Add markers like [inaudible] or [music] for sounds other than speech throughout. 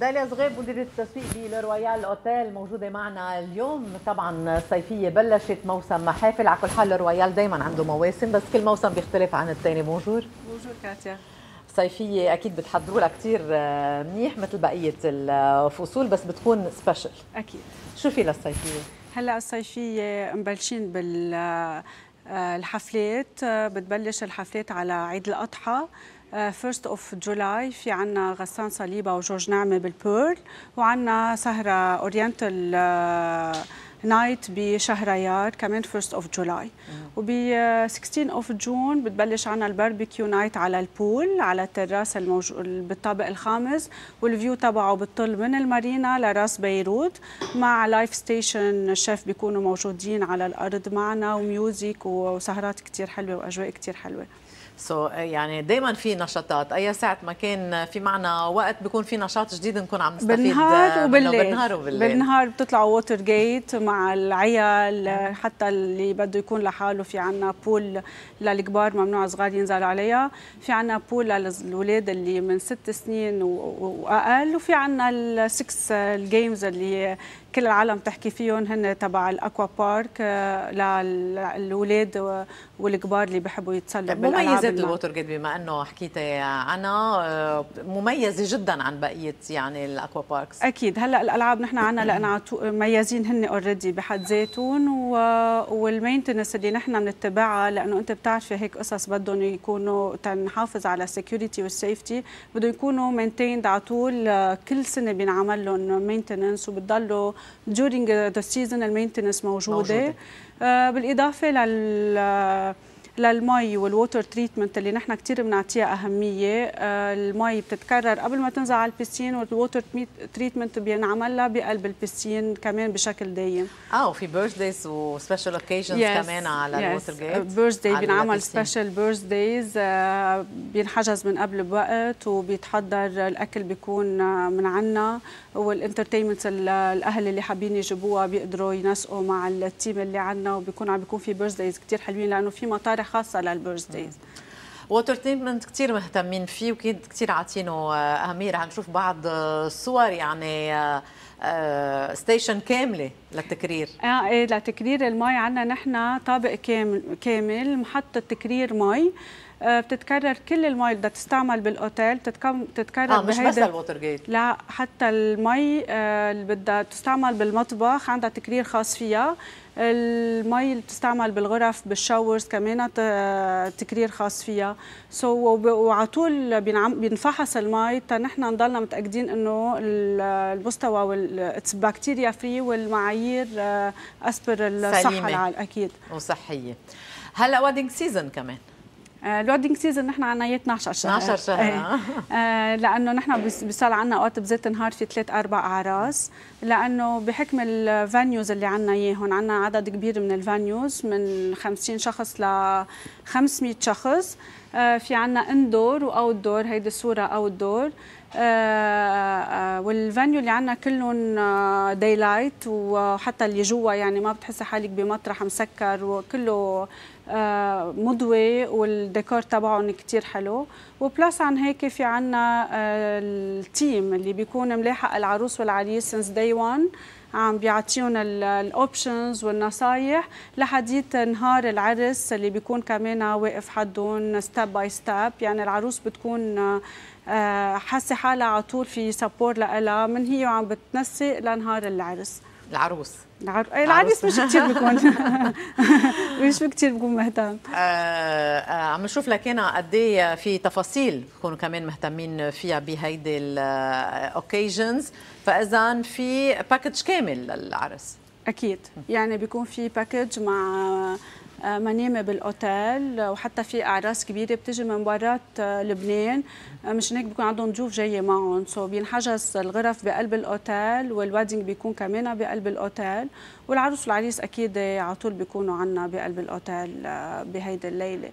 داليا صغير مديرة التسويق بلورويال اوتيل موجودة معنا اليوم طبعا الصيفية بلشت موسم محافل على كل حال الرويال دايما عنده مواسم بس كل موسم بيختلف عن الثاني بونجور بونجور كاتيا الصيفية أكيد بتحضروا لها كثير آه، منيح مثل بقية الفصول بس بتكون سبيشل أكيد شو في للصيفية؟ هلا الصيفية مبلشين بال آه، الحفلات آه، بتبلش الحفلات على عيد الأضحى 1st آه، of July في عنا غسان صليبه وجورج نعمه بالبيرل وعنا سهره اورينتال آه، نايت بشهريار كمان 1st of July وب 16 آه، of June بتبلش عنا الباربيكيو نايت على البول على التراس الموجود بالطابق الخامس والفيو تبعه بتطل من المارينا لراس بيروت مع لايف ستيشن الشيف بيكونوا موجودين على الارض معنا وميوزك وسهرات كتير حلوه واجواء كتير حلوه سو so, آه، يعني دائما في نشاطات اي ساعه ما كان في معنا وقت بيكون في نشاط جديد نكون عم نستفيد بالنهار آه، وبالليل بالنهار وبالليل بالنهار بتطلعوا ووتر جيت مع العيال حتى اللي بده يكون لحاله في عنا بول للكبار ممنوع صغار ينزلوا عليها في عنا بول للاولاد اللي من ست سنين واقل وفي عنا السكس الجيمز اللي كل العالم تحكي فيهم هن تبع الاكوا بارك آه، للاولاد والكبار اللي بحبوا يتسلقوا بالالعاب طيب، مميزات الووتر جيت بما انه حكيتي عنها آه، مميزه جدا عن بقيه يعني الاكوا باركس اكيد هلا الالعاب نحن عندنا لان مميزين هن اوريدي بحد ذاتهم و... والمينتنس اللي نحن بنتبعها لانه انت بتعرفي هيك قصص بدهم يكونوا تنحافظ على السكيورتي والسيفتي بدهم يكونوا مينتيند على طول آه، كل سنه بينعمل لهم مينتنس وبتضلوا during the season المينتنس موجوده, موجودة. آه، بالاضافه لل للمي والووتر تريتمنت اللي نحن كثير بنعطيها اهميه آه، المي بتتكرر قبل ما تنزل على البسين والووتر تريتمنت بينعمل لها بقلب البسين كمان بشكل دايم اه وفي بيرثدايز وسبيشال اوكيجنز كمان على الووتر جيت بيرثداي بينعمل سبيشال بيرثدايز آه، بينحجز من قبل بوقت وبيتحضر الاكل بيكون آه، من عنا والانترتينمنت الاهل اللي حابين يجيبوها بيقدروا ينسقوا مع التيم اللي عنا وبيكون عم بيكون في بيرثدايز كثير حلوين لانه في مطارح خاصه للبيرث دايز ووتر تريتمنت كثير مهتمين فيه وكيد كثير عاطينه اهميه رح نشوف بعض الصور يعني ستيشن آه، آه، كامله للتكرير اه ايه لتكرير المي عندنا نحن طابق كامل كامل محطه تكرير مي آه، بتتكرر كل المي اللي بدها تستعمل بالاوتيل بتتكرر آه مش بس الووتر جيت لا حتى المي اللي بدها تستعمل بالمطبخ عندها تكرير خاص فيها المي اللي بتستعمل بالغرف بالشاورز كمان تكرير خاص فيها سو so, وعلى طول بينفحص المي تا نحن نضلنا متاكدين انه المستوى اتس بكتيريا فري والمعايير اسبر آه، الصحه اكيد وصحيه هلا ودينج سيزون كمان آه، اللودينج سيزون نحن عنا 12 شهر 12 شهر إيه. آه. آه، لانه نحن بيصير عنا اوقات بذات النهار في ثلاث اربع اعراس لانه بحكم الفانيوز اللي عنا اياهم عنا عدد كبير من الفانيوز من 50 شخص ل 500 شخص في عنا اندور واوت دور هيدي الصوره اوت دور والفانيو اللي عندنا كلهم داي لايت وحتى اللي جوا يعني ما بتحسي حالك بمطرح مسكر وكله آه، مضوي والديكور تبعهم كتير حلو وبلاس عن هيك في عنا آه، التيم اللي بيكون ملاحق العروس والعريس سنس داي 1 عم بيعطيهم الاوبشنز والنصايح لحديت نهار العرس اللي بيكون كمان واقف حدهم ستيب باي ستيب يعني العروس بتكون آه، حاسه حالها على طول في سبور لها من هي وعم بتنسق لنهار العرس العروس العر... إيه، العريس مش كثير بكون [laughs] مش كثير بكون مهتم آه آه عم نشوف لك هنا قد ايه في تفاصيل بكونوا كمان مهتمين فيها بهيدي الاوكيجنز آه، فاذا في باكج كامل للعرس اكيد يعني بيكون في باكج مع آه، منامه بالاوتيل وحتى في اعراس كبيره بتجي من برات آه، لبنان آه، مشان هيك بيكون عندهم ضيوف جايه معهم سو بينحجز الغرف بقلب الاوتيل والوادينج بيكون كمان بقلب الاوتيل والعروس والعريس اكيد على طول بيكونوا عنا بقلب الاوتيل بهيدي الليله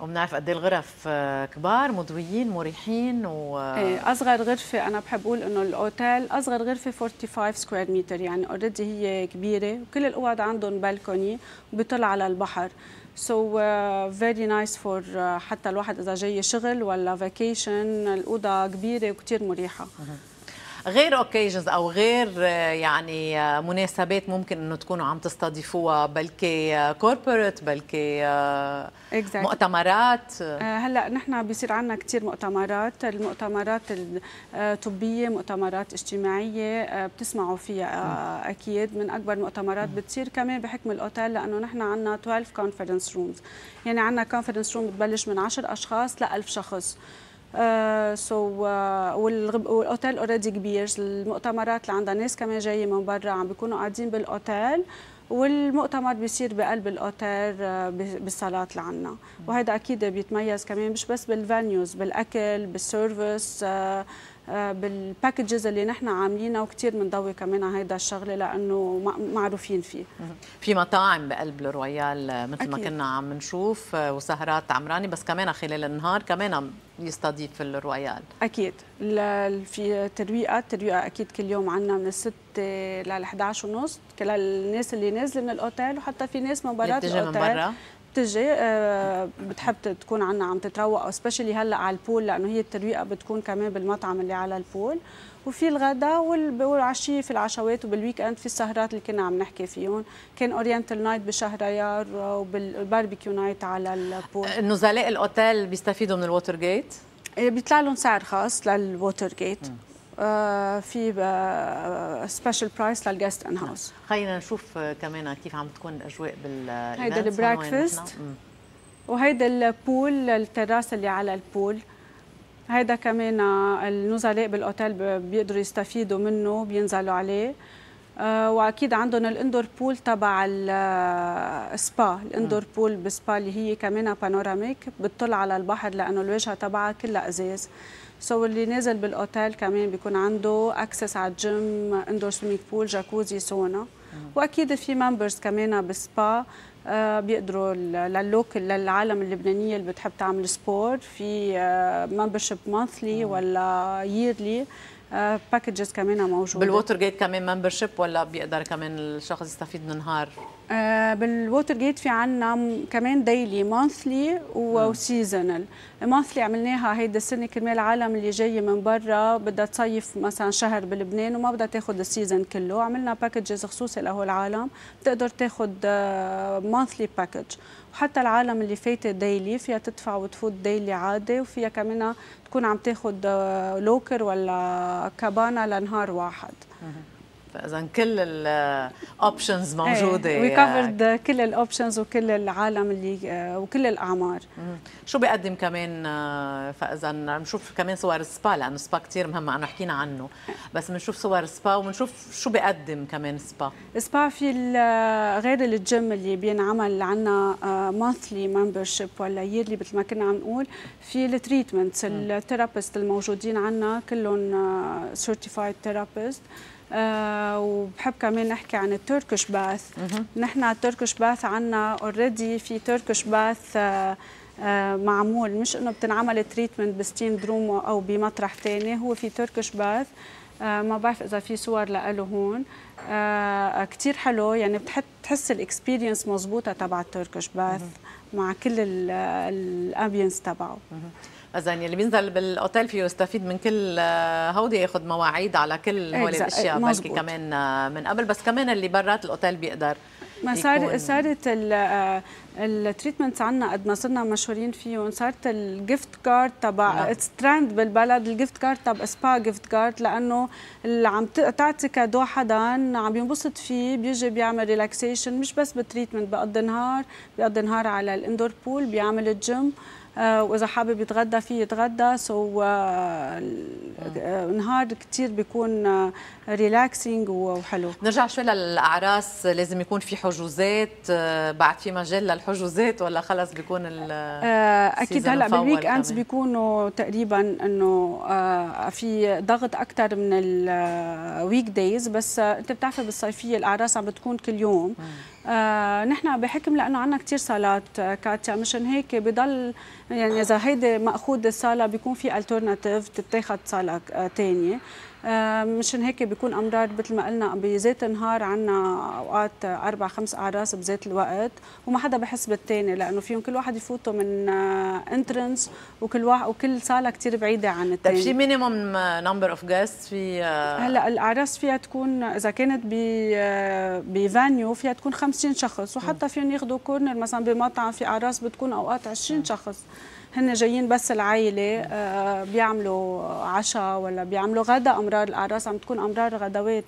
وبنعرف قد ايه الغرف آه، كبار مضويين مريحين و آه. ايه اصغر غرفه انا بحب اقول انه الاوتيل اصغر غرفه 45 سكوير متر يعني اوريدي هي كبيره وكل الاوض عندهم بالكوني وبيطل على البحر سو فيري نايس فور حتى الواحد اذا جاي شغل ولا فاكيشن الاوضه كبيره وكثير مريحه غير اوكيجنز او غير آه، يعني آه، مناسبات ممكن انه تكونوا عم تستضيفوها بلكي كوربوريت آه، بلكي exactly. مؤتمرات هلا نحن بيصير عندنا كثير مؤتمرات المؤتمرات الطبيه مؤتمرات اجتماعيه بتسمعوا فيها اكيد من اكبر مؤتمرات بتصير كمان بحكم الاوتيل لانه نحن عندنا 12 كونفرنس رومز يعني عندنا كونفرنس روم بتبلش من 10 اشخاص ل 1000 شخص سو آه، آه، والاوتيل اوريدي كبير المؤتمرات اللي عندها ناس كمان جايه من برا عم بيكونوا قاعدين بالاوتيل والمؤتمر بيصير بقلب الاوتيل آه، بالصالات اللي عندنا وهذا اكيد بيتميز كمان مش بس بالفانيوز بالاكل بالسيرفيس آه، بالباكجز اللي نحن عاملينها وكثير بنضوي كمان على هذا الشغله لانه معروفين فيه في مطاعم بقلب الرويال آه، مثل ما كنا عم نشوف آه، وسهرات عمراني بس كمان خلال النهار كمان يستضيف الرويال اكيد في ترويقه الترويقه اكيد كل يوم عندنا من الست لل 11 ونص كل الناس اللي نازله من الاوتيل وحتى في ناس من برا الاوتيل من برا بتجي آه، بتحب تكون عنا عم تتروق او سبيشلي هلا على البول لانه هي الترويقه بتكون كمان بالمطعم اللي على البول وفي الغداء والعشيه في العشوات وبالويك اند في السهرات اللي كنا عم نحكي فيهم كان اورينتال نايت بشهر ايار وبالباربيكيو نايت على البول آه، نزلاء الاوتيل بيستفيدوا من الووتر جيت آه، بيطلع لهم سعر خاص للووتر جيت آه، في سبيشال برايس للجست ان هاوس خلينا نشوف آه، كمان كيف عم تكون الاجواء بال هيدا البريكفاست وهيدا البول التراس اللي على البول هيدا كمان آه، النزلاء بالاوتيل بيقدروا يستفيدوا منه بينزلوا عليه آه، واكيد عندهم الاندور بول تبع السبا آه، الاندور بول بسبا اللي هي كمان بانوراميك بتطل على البحر لانه الواجهه تبعها كلها ازاز سو so اللي نازل بالاوتيل كمان بيكون عنده اكسس على الجيم اندور سويمينج بول جاكوزي سونا واكيد في ممبرز كمان بالسبا آه، بيقدروا للوكل للعالم اللبنانيه اللي بتحب تعمل سبور في ممبرشيب مانثلي ولا ييرلي باكجز آه، كمان موجوده بالووتر جيت كمان ممبرشيب ولا بيقدر كمان الشخص يستفيد من نهار آه، بالووتر جيت في عنا كمان ديلي مانثلي وسيزونال مانثلي عملناها هيدا السنه كرمال العالم اللي جاي من برا بدها تصيف مثلا شهر بلبنان وما بدها تاخذ السيزون كله عملنا باكجز خصوصي لهول العالم بتقدر تاخذ مانثلي باكج وحتى العالم اللي فايته ديلي فيها تدفع وتفوت ديلي عادي وفيها كمان تكون عم تاخد آه، لوكر ولا كابانا لنهار واحد فاذا كل الاوبشنز إيه، موجوده وي كفرد كل الاوبشنز وكل العالم اللي آه، وكل الاعمار شو بيقدم كمان آه، فاذا بنشوف كمان صور السبا لانه السبا كثير مهم انا حكينا عنه بس بنشوف صور السبا وبنشوف شو بيقدم كمان سبا السبا في آه، غير الجيم اللي بينعمل عندنا مانثلي ممبرشيب ولا ييرلي مثل ما كنا عم نقول في التريتمنتس الثيرابيست الموجودين عندنا كلهم سيرتيفايد ثيرابيست آه، وبحب كمان نحكي عن التركش باث نحن التركش باث عندنا اوريدي في تركش باث آه، آه، معمول مش انه بتنعمل تريتمنت بستيم دروم او بمطرح ثاني هو في تركش باث ما بعرف اذا في صور له هون كثير حلو يعني بتحط تحس الاكسبيرينس مزبوطه تبع التركش باث مع كل الابينس تبعه اذا اللي بينزل بالاوتيل فيه يستفيد من كل آه، هودي ياخذ مواعيد على كل هول الاشياء بلكي كمان آه، من قبل بس كمان اللي برات الاوتيل بيقدر ما صار صارت التريتمنتس آه، عنا قد ما صرنا مشهورين فيهم صارت الجيفت كارد تبع اتس نعم. ترند بالبلد الجيفت كارد تبع سبا جيفت كارد لانه اللي عم تعطي كادو حدا عم ينبسط فيه بيجي بيعمل ريلاكسيشن مش بس بالتريتمنت بقضي نهار بقضي نهار على الاندور بول بيعمل الجيم آه، واذا حابب يتغدى فيه يتغدى سو آه، آه، نهار كثير بيكون ريلاكسينج وحلو نرجع شوي للاعراس لازم يكون في حجوزات بعد في مجال للحجوزات ولا خلص بيكون اكيد هلا بالويك اندز بيكونوا تقريبا انه في ضغط اكثر من الويك دايز بس انت بتعرفي بالصيفيه الاعراس عم بتكون كل يوم آه نحن بحكم لانه عندنا كثير صالات آه، كاتيا مشان هيك بضل يعني اذا هيدي ماخوذ الصاله بيكون في الترناتيف تتاخذ صاله ثانيه آه، آه، مشان هيك بيكون امرار مثل ما قلنا بذات النهار عندنا اوقات اربع خمس اعراس بذات الوقت وما حدا بحس بالثاني لانه فيهم كل واحد يفوتوا من انترنس آه، وكل واحد وكل صاله كثير بعيده عن الثاني طيب آه، في مينيمم نمبر اوف جيست في هلا الاعراس فيها تكون اذا كانت ب بفانيو فيها تكون 50 شخص وحتى فيهم ياخذوا كورنر مثلا بمطعم في اعراس بتكون اوقات 20 شخص هن جايين بس العائله آه، بيعملوا عشاء ولا بيعملوا غدا امرار الاعراس عم تكون امرار غدوات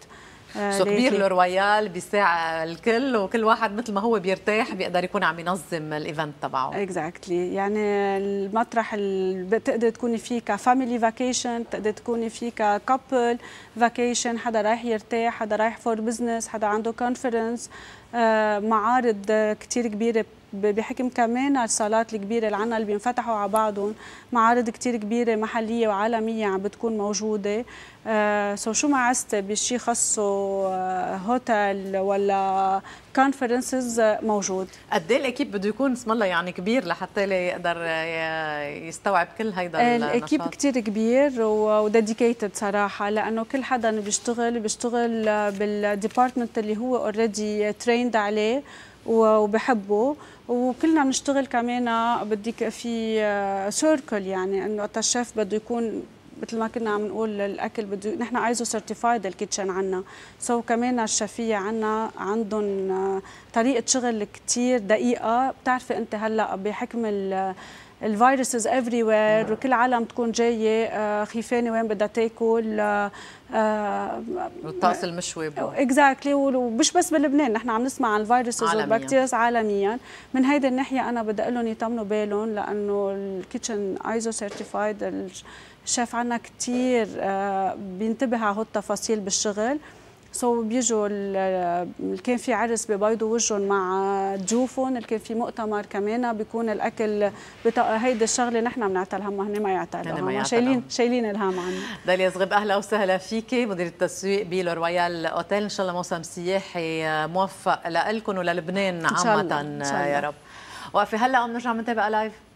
سو آه، كبير لورويال بيساع الكل وكل واحد مثل ما هو بيرتاح بيقدر يكون عم ينظم الايفنت تبعه اكزاكتلي exactly. يعني المطرح اللي بتقدر تكوني فيه كفاميلي فاكيشن بتقدر تكوني فيه ككابل فاكيشن حدا رايح يرتاح حدا رايح فور بزنس حدا عنده كونفرنس آه، معارض كثير كبيره بحكم كمان الصالات الكبيره اللي عنا اللي بينفتحوا على بعضهم معارض كثير كبيره محليه وعالميه عم بتكون موجوده آه سو شو ما عستي بشي خاصه آه هوتيل ولا كونفرنسز آه، موجود قد ايه الاكيب بده يكون اسم الله يعني كبير لحتى يقدر آه، يستوعب كل هيدا آه، الاكيب كثير كبير وديديكيتد صراحه لانه كل حدا بيشتغل بيشتغل بالديبارتمنت اللي هو اوريدي تريند عليه وبحبه وكلنا بنشتغل كمان آه، بدك في سيركل آه، يعني انه الشيف بده يكون مثل ما كنا عم نقول الاكل بده نحن عايزه سيرتيفايد الكيتشن عنا سو كمان الشفيه عنا عندهم آه، طريقه شغل كثير دقيقه بتعرفي انت هلا بحكم الفيروسز افري وير وكل عالم تكون جايه آه، خيفانه وين بدها تاكل والطقس آه، آه، المشوي اكزاكتلي ومش بس بلبنان نحن عم نسمع عن الفيروسز والبكتيريا عالميا من هيدي الناحيه انا بدي اقول لهم يطمنوا بالهم لانه الكيتشن ايزو سيرتيفايد الشيف عنا كثير بينتبه على هالتفاصيل بالشغل سو بيجوا اللي كان في عرس ببيضوا وجههم مع ضيوفهم اللي كان في مؤتمر كمان بيكون الاكل هيدي الشغله نحن بنعطي الهم هن ما يعطي الهم شايلين شايلين الهم عنا داليا صغيب اهلا وسهلا فيكي مدير التسويق بلو رويال اوتيل ان شاء الله موسم سياحي موفق لكم وللبنان عامه يا رب وقفي هلا عم نرجع بنتابع لايف